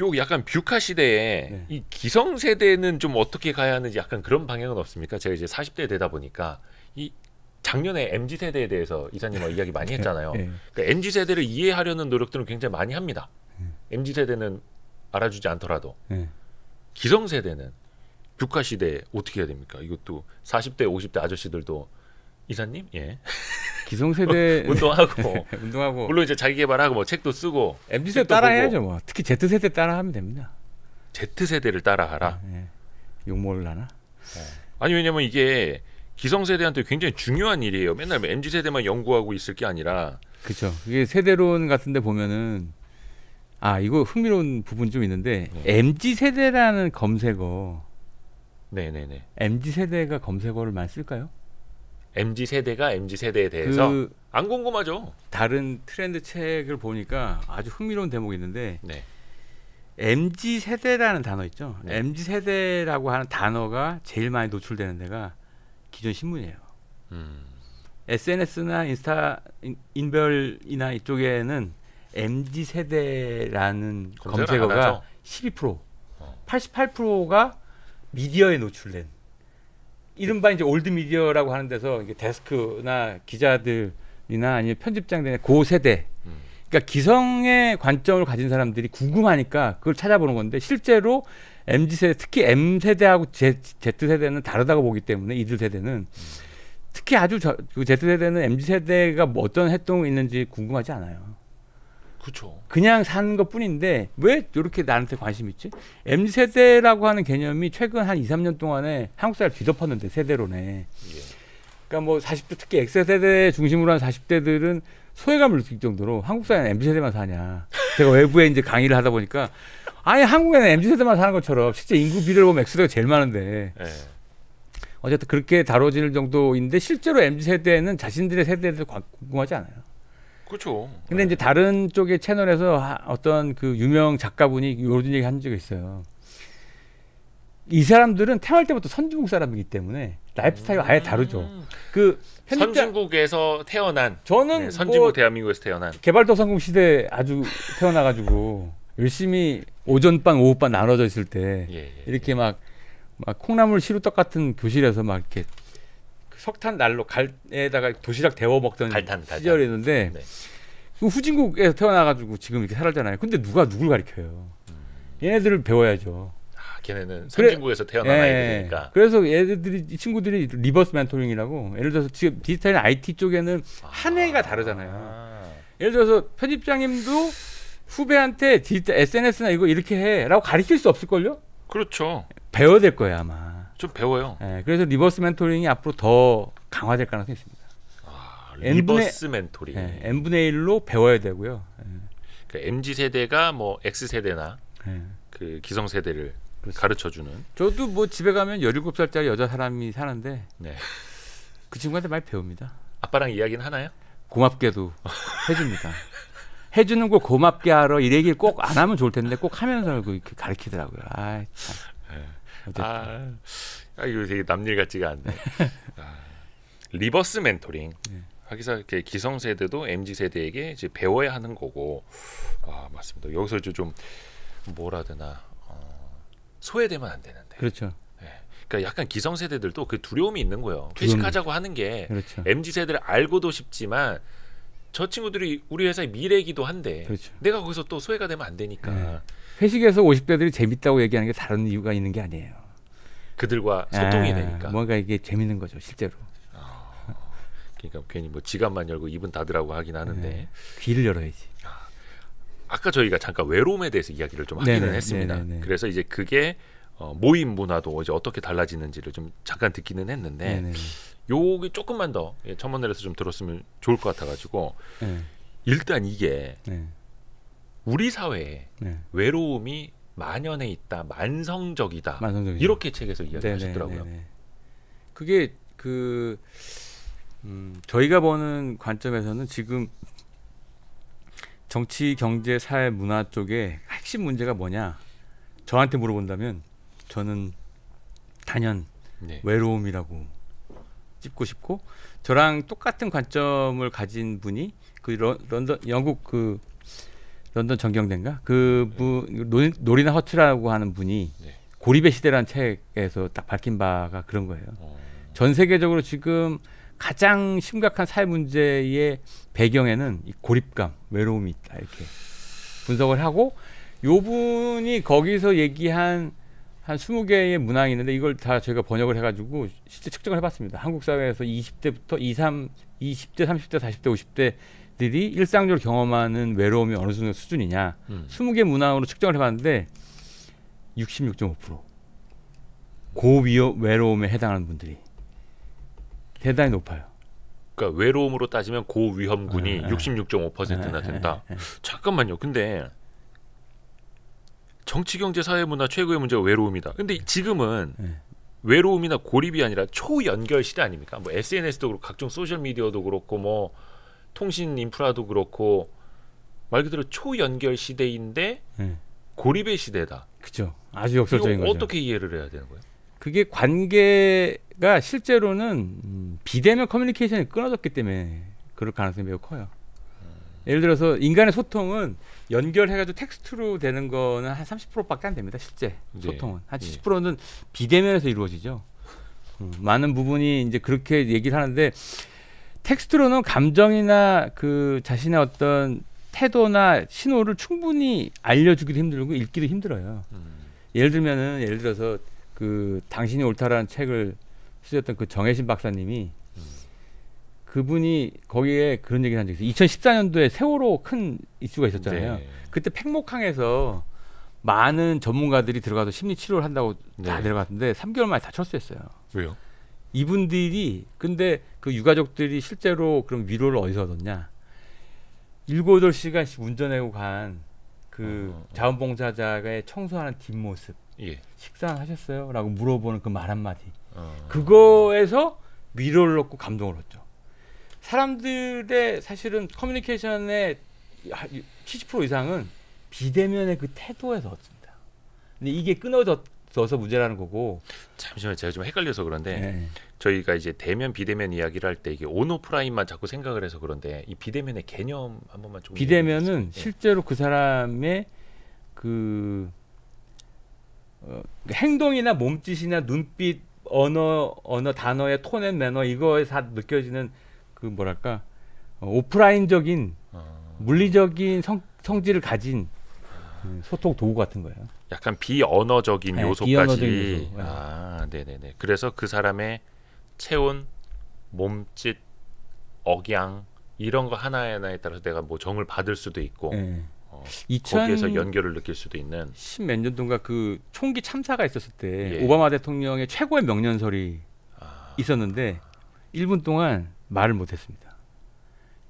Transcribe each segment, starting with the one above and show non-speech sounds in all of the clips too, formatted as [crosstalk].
요 약간 뷰카 시대에 네. 이 기성 세대는 좀 어떻게 가야 하는지 약간 그런 방향은 없습니까? 제가 이제 40대 되다 보니까 이 작년에 mz 세대에 대해서 이사님과 이야기 많이 네. 했잖아요. 네. 그러니까 mz 세대를 이해하려는 노력들은 굉장히 많이 합니다. 네. mz 세대는 알아주지 않더라도 네. 기성 세대는 뷰카 시대에 어떻게 해야 됩니까? 이것도 40대, 50대 아저씨들도 이사님? 예. 기성세대 [laughs] 운동하고 [laughs] 운동하고 물론 이제 자기 개발하고 뭐 책도 쓰고 MZ 세대 따라 보고. 해야죠 뭐 특히 Z 세대 따라 하면 됩니다. Z 세대를 따라하라. 아, 예, 예. 욕 먹을라나? 예. 어. 아니 왜냐면 이게 기성세대한테 굉장히 중요한 일이에요. 맨날 뭐 MZ 세대만 연구하고 있을 게 아니라. 그렇죠. 이게 세대론 같은데 보면은 아 이거 흥미로운 부분 좀 있는데 예. 네. MZ 세대라는 검색어. 네네네. MZ 세대가 검색어를 많이 쓸까요? MZ 세대가 MZ 세대에 대해서 그안 궁금하죠. 다른 트렌드 책을 보니까 아주 흥미로운 대목이 있는데 네. MZ 세대라는 단어 있죠. 네. MZ 세대라고 하는 단어가 제일 많이 노출되는 데가 기존 신문이에요. 음. SNS나 인스타 인, 별이나 이쪽에는 MZ 세대라는 검색어가 12% 어. 88%가 미디어에 노출된 이른바 이제 올드 미디어라고 하는 데서 데스크나 기자들이나 아니면 편집장 되의고 세대 음. 그러니까 기성의 관점을 가진 사람들이 궁금하니까 그걸 찾아보는 건데 실제로 mz 세대 특히 m 세대하고 z, z 세대는 다르다고 보기 때문에 이들 세대는 음. 특히 아주 저, 그 z 세대는 mz 세대가 뭐 어떤 활동이 있는지 궁금하지 않아요. 그쵸. 그냥 사는 것 뿐인데 왜 이렇게 나한테 관심 있지? m 세대라고 하는 개념이 최근 한 2, 3년 동안에 한국 사회를 뒤덮었는데 세대로네. 예. 그러니까 뭐 40대 특히 X세대 중심으로 한 40대들은 소외감을 느낄 정도로 한국 사회는 m 세대만 사냐. 제가 외부에 이제 강의를 하다 보니까 아예 한국에는 m 세대만 사는 것처럼 실제 인구 비례를 보면 X세대가 제일 많은데 예. 어쨌든 그렇게 다뤄질 정도인데 실제로 m 세대는 자신들의 세대에 대해서 궁금하지 않아요. 그렇죠. 근데 이제 다른 쪽의 채널에서 어떤 그 유명 작가분이 요런 얘기 한 적이 있어요. 이 사람들은 태어날 때부터 선진국 사람이기 때문에 라이프스타일 음. 아예 다르죠. 그 선진국에서 태어난 저는 네, 선진국 뭐 대한민국에서 태어난 개발도상국 시대 아주 태어나가지고 열심히 오전반 오후반 나눠져 있을 때 예, 예, 이렇게 예. 막, 막 콩나물 시루떡 같은 교실에서 막 이렇게 석탄 난로 갈에다가 도시락 데워 먹던 갈탄, 시절이었는데 네. 그 후진국에서 태어나가지고 지금 이렇게 살았잖아요. 근데 누가 누굴 가르켜요? 음. 얘네들을 배워야죠. 아, 걔네는 선진국에서 그래, 태어난 예, 아이들이니까. 그래서 얘들이 이 친구들이 리버스 멘토링이라고 예를 들어서 지금 디지털 IT 쪽에는 아. 한 해가 아. 다르잖아요. 아. 예를 들어서 편집장님도 후배한테 디지털 SNS나 이거 이렇게 해라고 가르칠 수 없을걸요? 그렇죠. 배워야 될 거예요 아마. 좀 배워요. 네, 그래서 리버스 멘토링이 앞으로 더 강화될 가능성이 있습니다. 아, 리버스 N분의, 멘토링. 네, 예, n분의 1로 배워야 되고요. 네. 예. 그 그러니까 mz 세대가 뭐 x 세대나 네. 그 기성 세대를 가르쳐 주는. 저도 뭐 집에 가면 17살짜리 여자 사람이 사는데 네. 그 친구한테 많이 배웁니다. 아빠랑 이야기는 하나요? 고맙게도 해줍니다. 해주는 거 고맙게 하러 이 얘기를 꼭 안 하면 좋을 텐데 꼭 하면서 이렇게 가르치더라고요. 아 참. 어쨌든. 아, 아, 이거 되게 남일 같지가 않네. [laughs] 아, 리버스 멘토링. 네. 하기사 이렇 기성 세대도 mz 세대에게 이제 배워야 하는 거고. 아 맞습니다. 여기서 이제 좀 뭐라 되나 어, 소외되면 안 되는데. 그렇죠. 네. 그니까 약간 기성 세대들도 그 두려움이 있는 거예요. 회식하자고 하는 게 그렇죠. mz 세대를 알고도 싶지만 저 친구들이 우리 회사의 미래이기도 한데 그렇죠. 내가 거기서 또 소외가 되면 안 되니까. 네. 회식에서 50대들이 재밌다고 얘기하는 게 다른 이유가 있는 게 아니에요. 그들과 소통이 아, 되니까. 뭔가 이게 재밌는 거죠, 실제로. 아, 그러니까 괜히 뭐 지갑만 열고 입은 닫으라고 하긴 하는데 네, 귀를 열어야지. 아, 아까 저희가 잠깐 외로움에 대해서 이야기를 좀 하기는 네네, 했습니다. 네네. 네. 그래서 이제 그게 어, 모임 문화도 이제 어떻게 달라지는지를 좀 잠깐 듣기는 했는데 요게 조금만 더 예, 첨언을 에서좀 들었으면 좋을 것 같아가지고 네. 일단 이게 네. 우리 사회에 네. 외로움이 만연해 있다, 만성적이다. 만성적이다. 이렇게 책에서 이야기하셨더라고요. 네, 네, 네, 그게 그 음, 저희가 보는 관점에서는 지금 정치, 경제, 사회, 문화 쪽에 핵심 문제가 뭐냐? 저한테 물어본다면 저는 단연 네. 외로움이라고 찝고 싶고 저랑 똑같은 관점을 가진 분이 그 런던 영국 그 런던 전경대인가 그분 네. 노리나 허츠라고 하는 분이 네. 고립의 시대라는 책에서 딱 밝힌 바가 그런 거예요. 어. 전 세계적으로 지금 가장 심각한 사회 문제의 배경에는 이 고립감, 외로움이 있다 이렇게 분석을 하고 요 분이 거기서 얘기한 한 20개의 문항이 있는데 이걸 다 저희가 번역을 해가지고 실제 측정을 해봤습니다. 한국 사회에서 20대부터 2, 3, 20대, 30대, 40대, 50대 들이 일상적으로 경험하는 외로움이 어느 정도 수준이냐 음. 20개 문항으로 측정을 해봤는데 66.5% 고위험 외로움에 해당하는 분들이 대단히 높아요. 그러니까 외로움으로 따지면 고위험군이 네, 66.5%나 된다. 네, 네, 잠깐만요. 근데 정치 경제 사회 문화 최고의 문제가 외로움이다. 근데 지금은 네. 외로움이나 고립이 아니라 초연결 시대 아닙니까? 뭐 SNS도 그렇고 각종 소셜 미디어도 그렇고 뭐 통신 인프라도 그렇고 말 그대로 초연결 시대인데 네. 고립의 시대다. 그죠. 아주 역설적인 거죠. 어떻게 이해를 해야 되는 거예요? 그게 관계가 실제로는 음, 비대면 커뮤니케이션이 끊어졌기 때문에 그럴 가능성이 매우 커요. 음. 예를 들어서 인간의 소통은 연결해가지고 텍스트로 되는 거는 한 30%밖에 안 됩니다. 실제 네. 소통은 한 70%는 비대면에서 이루어지죠. 음, 많은 부분이 이제 그렇게 얘기를 하는데 텍스트로는 감정이나 그 자신의 어떤 태도나 신호를 충분히 알려주기도 힘들고 읽기도 힘들어요. 음. 예를 들면은 예를 들어서 그 당신이 옳다라는 책을 쓰셨던 그 정혜신 박사님이 음. 그분이 거기에 그런 얘기를 한 적이 있어요. 2014년도에 세월호 큰 이슈가 있었잖아요. 네. 그때 팽목항에서 많은 전문가들이 들어가서 심리 치료를 한다고 네. 다 들어갔는데 3개월 만에 다 철수했어요. 왜요? 이분들이 근데 그 유가족들이 실제로 그럼 위로를 어디서 얻었냐? 일곱 여덟 시간씩 운전하고 간그 어, 어, 자원봉사자의 청소하는 뒷모습 예. 식사하셨어요 라고 물어보는 그 말 한마디 어. 그거에서 위로를 얻고 감동을 얻죠 사람들의 사실은 커뮤니케이션의 70% 이상은 비대면의 그 태도에서 얻습니다 근데 이게 끊어졌 없어서 문제라는 거고. 잠시만요. 제가 좀 헷갈려서 그런데 네. 저희가 이제 대면 비대면 이야기를 할 때 이게 온오프라인만 자꾸 생각을 해서 그런데 이 비대면의 개념 한 번만 좀 비대면은 예. 실제로 네. 그 사람의 그 어, 그러니까 행동이나 몸짓이나 눈빛 언어 언어 단어의 톤의 매너 이거에 다 느껴지는 그 뭐랄까 어, 오프라인적인 어. 물리적인 성, 성질을 가진 음, 소통 도구 같은 거예요. 약간 비언어적인 네, 요소까지. 요소. 아, 네, 네, 네. 그래서 그 사람의 체온, 몸짓, 억양 이런 거 하나하나에 따라서 내가 뭐 정을 받을 수도 있고. 네. 어, 거기에서 연결을 느낄 수도 있는 십몇 년 동안 그 총기 참사가 있었을 때 예. 오바마 대통령의 최고의 명년설이 아... 있었는데 1분 동안 말을 못했습니다.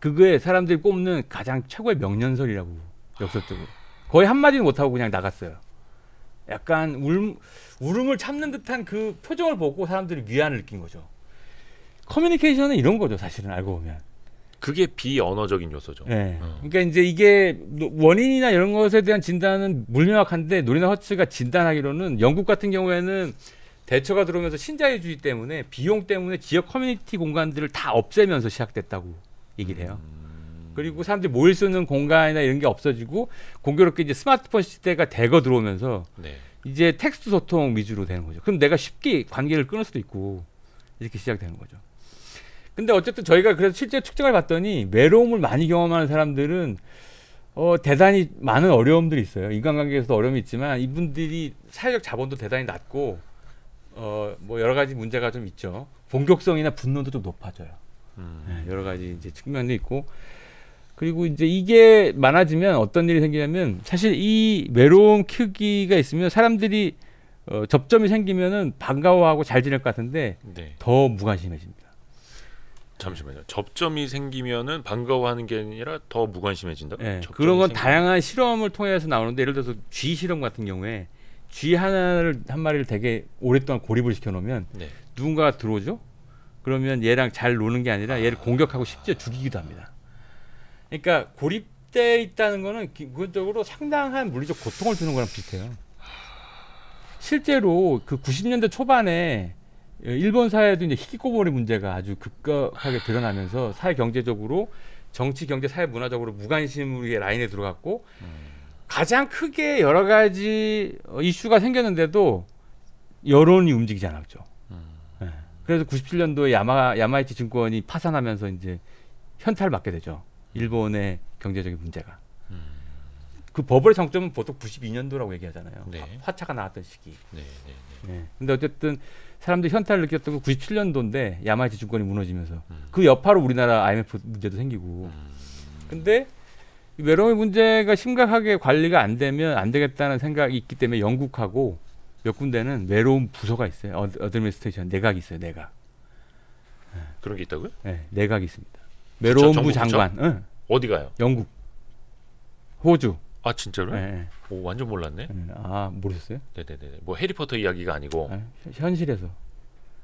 그거에 사람들이 꼽는 가장 최고의 명년설이라고 역설적으로. 거의 한마디는 못하고 그냥 나갔어요. 약간 울음, 울음을 참는 듯한 그 표정을 보고 사람들이 위안을 느낀 거죠. 커뮤니케이션은 이런 거죠, 사실은 알고 보면. 그게 비언어적인 요소죠. 네. 어. 그러니까 이제 이게 원인이나 이런 것에 대한 진단은 물리확한데 노리나 허츠가 진단하기로는 영국 같은 경우에는 대처가 들어오면서 신자유주의 때문에 비용 때문에 지역 커뮤니티 공간들을 다 없애면서 시작됐다고 얘기를 해요. 음. 그리고 사람들이 모일 수 있는 공간이나 이런 게 없어지고 공교롭게 이제 스마트폰 시대가 대거 들어오면서 네. 이제 텍스트 소통 위주로 되는 거죠. 그럼 내가 쉽게 관계를 끊을 수도 있고 이렇게 시작되는 거죠. 근데 어쨌든 저희가 그래서 실제 측정을 봤더니 외로움을 많이 경험하는 사람들은 어, 대단히 많은 어려움들이 있어요. 인간관계에서도 어려움이 있지만 이분들이 사회적 자본도 대단히 낮고 어, 뭐 여러 가지 문제가 좀 있죠. 공격성이나 분노도 좀 높아져요. 음. 네, 여러 가지 이제 측면도 있고 그리고 이제 이게 많아지면 어떤 일이 생기냐면 사실 이 외로움 크기가 있으면 사람들이 어, 접점이 생기면은 반가워하고 잘 지낼 것 같은데 네. 더 무관심해집니다. 잠시만요. 접점이 생기면은 반가워하는 게 아니라 더 무관심해진다. 네. 그런 건생기 다양한 실험을 통해서 나오는데 예를 들어서 쥐 실험 같은 경우에 쥐 하나를 한 마리를 되게 오랫동안 고립을 시켜놓으면 네. 누군가가 들어오죠. 그러면 얘랑 잘 노는 게 아니라 얘를 아. 공격하고 쉽게 죽이기도 합니다. 그러니까 고립돼 있다는 거는 기본적으로 상당한 물리적 고통을 주는 거랑 비슷해요. 실제로 그 90년대 초반에 일본 사회도 이제 히키코모리 문제가 아주 급격하게 드러나면서 사회 경제적으로 정치 경제 사회 문화적으로 무관심의 라인에 들어갔고 음. 가장 크게 여러 가지 이슈가 생겼는데도 여론이 움직이지 않았죠. 음. 네. 그래서 97년도에 야마 야마이치 증권이 파산하면서 이제 현찰을 맞게 되죠. 일본의 경제적인 문제가. 음. 그 버블의 정점은 보통 92년도라고 얘기하잖아요. 네. 화차가 나왔던 시기. 네, 네, 네, 네. 근데 어쨌든 사람들이 현타를 느꼈던 건 97년도인데 야마이치 증권이 무너지면서 음. 그 여파로 우리나라 IMF 문제도 생기고. 음. 근데 외로움의 문제가 심각하게 관리가 안 되면 안 되겠다는 생각이 있기 때문에 영국하고 몇 군데는 외로움 부서가 있어요. 어드미스테이션 내각이 있어요. 내각. 그런 게 있다고요? 네, 내각이 있습니다. 외로운부 장관. 응. 어디 가요? 영국, 호주. 아 진짜로요? 네. 네. 오 완전 몰랐네. 네, 네. 아 모르셨어요? 네네네. 뭐 해리포터 이야기가 아니고 아, 현실에서.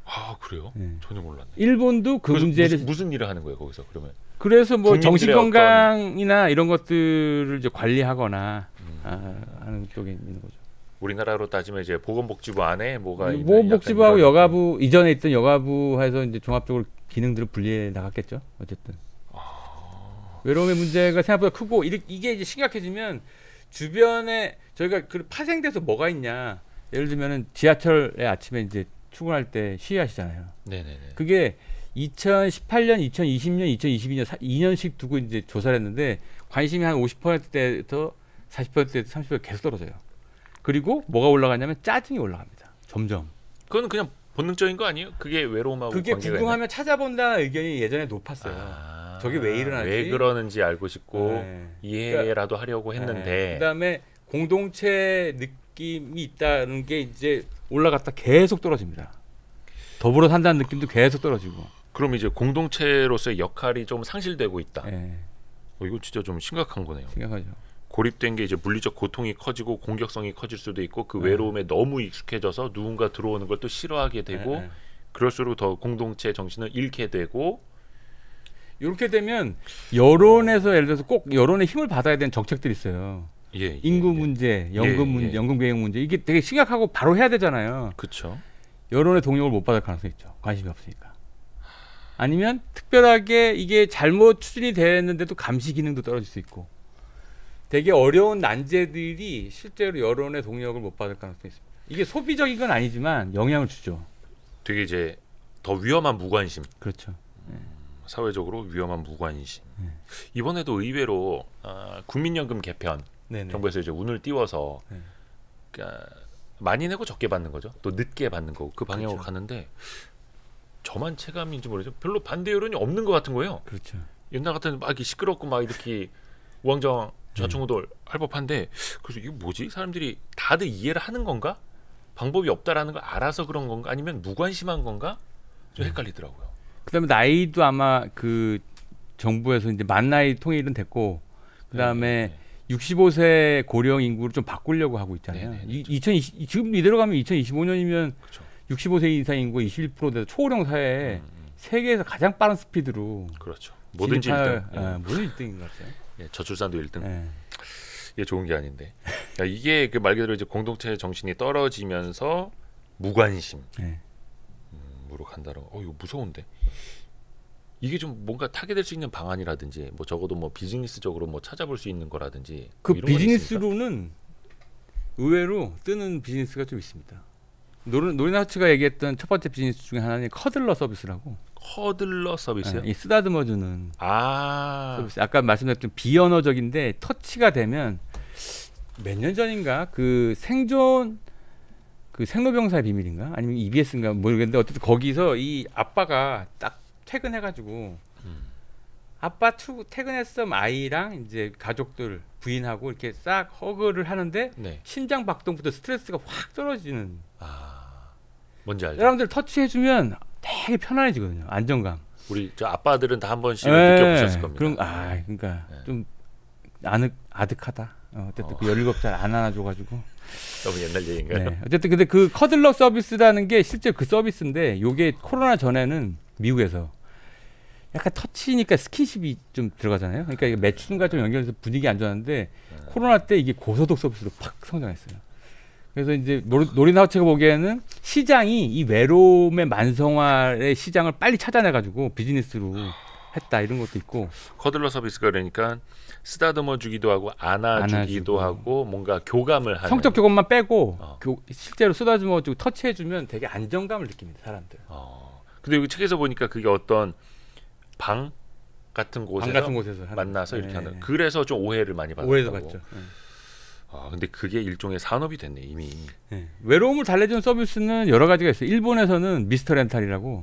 아 그래요? 네. 전혀 몰랐네. 일본도 그 문제를 무슨, 무슨, 일을 하는 거예요 거기서 그러면? 그래서 뭐 정신 건강이나 어떤... 이런 것들을 이제 관리하거나 음. 아, 하는 쪽에 있는 거죠. 우리나라로 따지면 이제 보건복지부 안에 뭐가 보건복지부하고 여가부 이전에 있던 여가부에서 이제 종합적으로 기능들을 분리해 나갔겠죠. 어쨌든 아... 외로움의 문제가 생각보다 크고 이게게 이제 심각해지면 주변에 저희가 그 파생돼서 뭐가 있냐 예를 들면은 지하철에 아침에 이제 출근할 때 시위하시잖아요. 네네네. 그게 2018년, 2020년, 2022년 2년씩 두고 이제 조사를 했는데 관심이 한 50%대에서 40%대에서 30% 계속 떨어져요. 그리고 뭐가 올라가냐면 짜증이 올라갑니다. 점점. 그건 그냥 본능적인 거 아니에요? 그게 외로움하고 그게 궁금하면 찾아본다는 의견이 예전에 높았어요. 아, 저게 왜 일어나지? 왜 그러는지 알고 싶고 네. 이해라도 그러니까, 하려고 했는데 네. 그다음에 공동체 느낌이 있다는 게 이제 올라갔다 계속 떨어집니다. 더불어 산다는 느낌도 계속 떨어지고. 그럼 이제 공동체로서의 역할이 좀 상실되고 있다. 네. 어, 이거 진짜 좀 심각한 거네요. 심각하죠. 고립된 게 이제 물리적 고통이 커지고 공격성이 커질 수도 있고 그 네. 외로움에 너무 익숙해져서 누군가 들어오는 걸 또 싫어하게 되고 네, 네. 그럴수록 더 공동체 정신을 잃게 되고 이렇게 되면 여론에서 예를 들어서 꼭 여론의 힘을 받아야 되는 정책들이 있어요. 예, 예, 인구 예. 문제, 연금 예, 예. 문제, 연금 개혁 문제 이게 되게 심각하고 바로 해야 되잖아요. 그렇죠. 여론의 동력을 못 받을 가능성이 있죠. 관심이 없으니까. 아니면 특별하게 이게 잘못 추진이 됐는데도 감시 기능도 떨어질 수 있고. 되게 어려운 난제들이 실제로 여론의 동력을 못 받을 가능성이 있습니다. 이게 소비적인 건 아니지만 영향을 주죠. 되게 이제 더 위험한 무관심. 그렇죠. 네. 사회적으로 위험한 무관심. 네. 이번에도 의외로 어, 국민연금 개편 네네. 정부에서 이제 운을 띄워서 네. 그까 그러니까 많이 내고 적게 받는 거죠. 또 늦게 받는 거고 그 방향으로 그렇죠. 가는데 저만 체감인지 모르죠. 별로 반대 여론이 없는 것 같은 거예요. 그렇죠. 옛날 같은 막 이렇게 시끄럽고 막 이렇게 우왕좌왕 좌충우돌 할 법한데 그래서 이거 뭐지? 사람들이 다들 이해를 하는 건가? 방법이 없다라는 걸 알아서 그런 건가? 아니면 무관심한 건가? 좀 네. 헷갈리더라고요. 그다음에 나이도 아마 그 정부에서 이제 만 나이 통일은 됐고 그다음에 네. 65세 고령 인구를 좀 바꾸려고 하고 있잖아요. 네, 네 이, 2020 지금 이대로 가면 2025년이면 그쵸. 65세 이상 인구가 21% 돼서 초고령 사회에 음, 음, 세계에서 가장 빠른 스피드로 그렇죠. 뭐든지 1등. 예, 아, 뭐든 1등인 것 같아요. 예, 저출산도 1등. 예. 이게 좋은 게 아닌데. 그러니까 그 이게 그 말 그대로 이제 공동체 의 정신이 떨어지면서 무관심. 으로 예. 음, 간다라고. 어 이거 무서운데. 이게 좀 뭔가 타개될 수 있는 방안이라든지 뭐 적어도 뭐 비즈니스적으로 뭐 찾아볼 수 있는 거라든지 그뭐 비즈니스로는 의외로 뜨는 비즈니스가 좀 있습니다. 노리나츠가 얘기했던 첫 번째 비즈니스 중에 하나는 커들러 서비스라고. 커들러 서비스요? 네, 이 쓰다듬어주는 아~ 서비스. 아까 말씀드렸던 비언어적인데 터치가 되면 몇 년 전인가 그 생존 그 생로병사의 비밀인가 아니면 EBS인가 모르겠는데 어쨌든 거기서 이 아빠가 딱 퇴근해가지고 아빠 투, 퇴근했어 아이랑 이제 가족들 부인하고 이렇게 싹 허그를 하는데 네. 심장 박동부터 스트레스가 확 떨어지는. 아 뭔지 알죠. 여러분들 터치해주면 되게 편안해지거든요. 안정감. 우리 저 아빠들은 다 한 번씩 네. 느껴보셨을 겁니다. 그럼 아 그러니까 네. 좀 아득 아득하다. 어, 어쨌든 그 어. 그 17살 안 안아줘가지고 너무 옛날 얘기인가요? 네. 어쨌든 근데 그 커들러 서비스라는 게 실제 그 서비스인데 요게 코로나 전에는 미국에서 약간 터치니까 스킨십이 좀 들어가잖아요. 그러니까 매춘과 좀 연결해서 분위기 안 좋았는데 네. 코로나 때 이게 고소득 서비스로 팍 성장했어요. 그래서 이제 노린나우 측가 보기에는 시장이 이 외로움의 만성화의 시장을 빨리 찾아내가지고 비즈니스로 했다 이런 것도 있고 커들러 서비스가 그러니까 쓰다듬어 주기도 하고 안아주기도 안아주고. 하고 뭔가 교감을 하는 성적 교감만 빼고 어. 교, 실제로 쓰다듬어 주고 터치해 주면 되게 안정감을 느낍니다 사람들 어. 근데 여기 책에서 보니까 그게 어떤 방 같은 곳에서, 방 같은 곳에서 만나서 이렇게 네. 하는 그래서 좀 오해를 많이 받았다고. 오해도 받죠. 네. 아 근데 그게 일종의 산업이 됐네 이미. 네. 외로움을 달래주는 서비스는 여러 가지가 있어요. 일본에서는 미스터 렌탈이라고.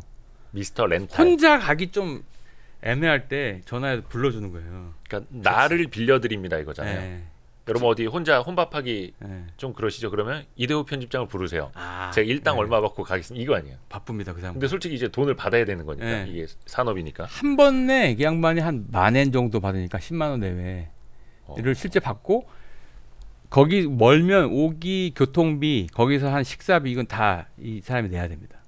미스터 렌탈. 혼자 가기 좀 애매할 때 전화해서 불러주는 거예요. 그러니까 나를 빌려드립니다 이거잖아요. 네. 여러분 그렇죠. 어디 혼자 혼밥하기 네. 좀 그러시죠? 그러면 이대호 편집장을 부르세요. 아, 제가 일당 네. 얼마 받고 가겠습니다. 이거 아니에요. 바쁩니다, 그 사람. 근데 솔직히 이제 돈을 받아야 되는 거니까 네. 이게 산업이니까. 한 번에 이 양반이 한만엔 정도 받으니까 10만 원 내외를 어. 실제 받고 거기 멀면 오기 교통비 거기서 한 식사비 이건 다 이 사람이 내야 됩니다.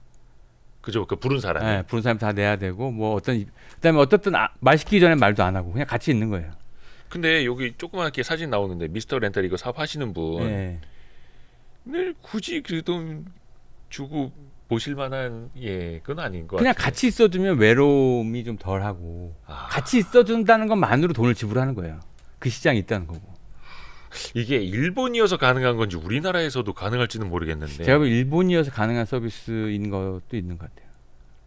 그죠? 그 부른 사람. 네, 부른 사람 다 내야 되고 뭐 어떤 그다음에 어떻든 아, 말 시키기 전에 말도 안 하고 그냥 같이 있는 거예요. 근데 여기 조그맣게 사진 나오는데 미스터 렌탈 이거 사업하시는 분. 네. 굳이 그래도 주고 보실 만한 예 그건 아닌 것 그냥 같아요. 같이 있어주면 외로움이 좀 덜하고 아... 같이 있어준다는 것만으로 돈을 지불하는 거예요. 그 시장이 있다는 거고. 이게 일본이어서 가능한 건지 우리나라에서도 가능할지는 모르겠는데. 제가 일본이어서 가능한 서비스인 것도 있는 것 같아요.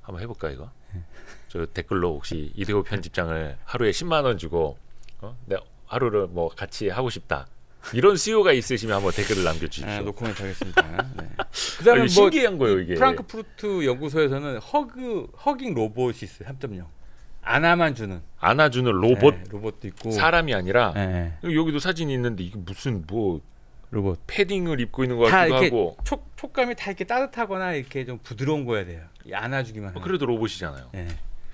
한번 해볼까 이거? 네. 저 댓글로 혹시 이대호 편집장을 하루에 10만 원 주고 어? 내 네, 하루를 뭐 같이 하고 싶다. 이런 수요가 e 있으시면 한번 댓글을 남겨주십시오. 아, 네, 노코멘 하겠습니다. 네. [laughs] 그다음에 아, 뭐 신기한 거예요 이게. 프랑크푸르트 연구소에서는 허그 허깅 로봇이 있어요. 3.0. 안아만 주는. 안아주는 네, 로봇. 네, 로봇도 있고. 사람이 아니라 네. 여기도 사진이 있는데 이게 무슨 뭐 로봇 패딩을 입고 있는 것 같기도 하고. 촉 촉감이 다 이렇게 따뜻하거나 이렇게 좀 부드러운 거야 돼요. 안아주기만. 어, 그래도 로봇이잖아요. 네.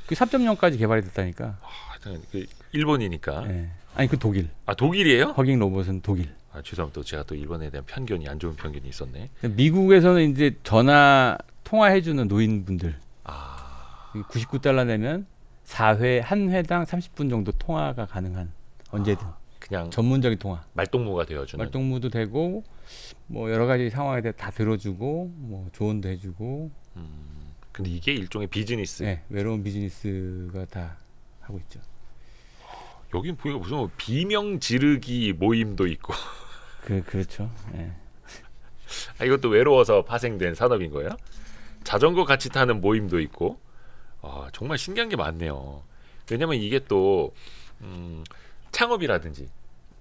그 3.0까지 개발이 됐다니까. 아, 그 일본이니까. 네. 아니 그 독일. 아 독일이에요? 허깅 로봇은 독일. 아 죄송합니다. 제가 또 일본에 대한 편견이 안 좋은 편견이 있었네. 미국에서는 이제 전화 통화해주는 노인분들. 아. 99달러 그 내면 4회 한 회당 30분 정도 통화가 가능한 언제든. 아, 그냥 전문적인 통화. 말동무가 되어주는. 말동무도 되고 뭐 여러 가지 상황에 대해 다 들어주고 뭐 조언도 해주고. 음. 근데 이게 일종의 비즈니스. 네, 외로운 비즈니스가 다 하고 있죠. 여긴 보니까 무슨 비명 지르기 모임도 있고. 그 그렇죠. 네. 아, 이것도 외로워서 파생된 산업인 거예요? 자전거 같이 타는 모임도 있고. 아, 정말 신기한 게 많네요. 왜냐면 이게 또 음, 창업이라든지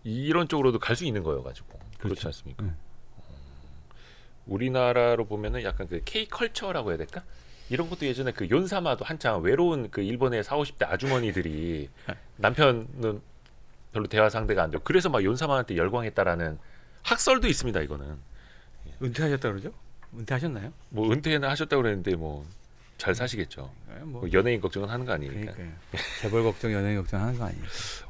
이런 쪽으로도 갈 수 있는 거여 가지고. 그렇죠. 그렇지 않습니까? 네. 음. 우리나라로 보면은 약간 그 K 컬처라고 해야 될까? 이런 것도 예전에 그 연사마도 한창 외로운 그 일본의 사오십 대 아주머니들이 [laughs] 남편은 별로 대화 상대가 안 되고 그래서 막 연사마한테 열광했다라는 학설도 있습니다. 이거는 예. 은퇴하셨다 그러죠? 은퇴하셨나요? 뭐 은퇴는 하셨다고 그랬는데 뭐 잘 사시겠죠. 네, 뭐. 뭐 연예인 걱정은 하는 거 아니니까. 그러니까요. 재벌 걱정, 연예인 걱정 하는 거아니에요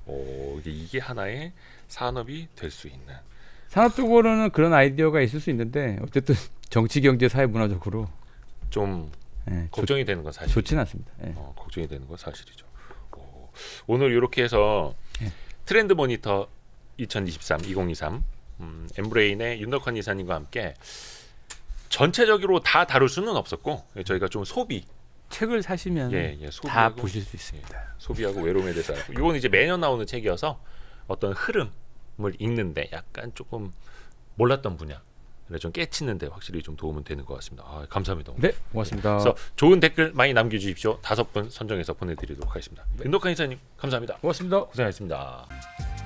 오, 이게, 이게 하나의 산업이 될 수 있는. 산업적으로는 그런 아이디어가 있을 수 있는데 어쨌든 정치, 경제, 사회, 문화적으로 좀 예, 걱정이 되는 건 사실. 좋진 않습니다. 예. 어, 걱정이 되는 건 사실이죠. 오, 오늘 이렇게 해서 예. 트렌드 모니터 2023, 2023 음, 엠브레인의 윤덕환 이사님과 함께 전체적으로 다 다룰 수는 없었고 예, 저희가 좀 소비 책을 사시면 예, 예, 다 보실 수 있습니다. 예, 소비하고 외로움에 대해서 이건 이제 매년 나오는 책이어서 어떤 흐름을 읽는데 약간 조금 몰랐던 분야 네, 좀 깨치는데 확실히 좀 도움은 되는 것 같습니다. 아, 감사합니다. 네, 고맙습니다. 예. 그래서 좋은 댓글 많이 남겨주십시오. 다섯 분 선정해서 보내드리도록 하겠습니다. 네. 윤덕환 네. 이사님 감사합니다. 고맙습니다. 고생하셨습니다.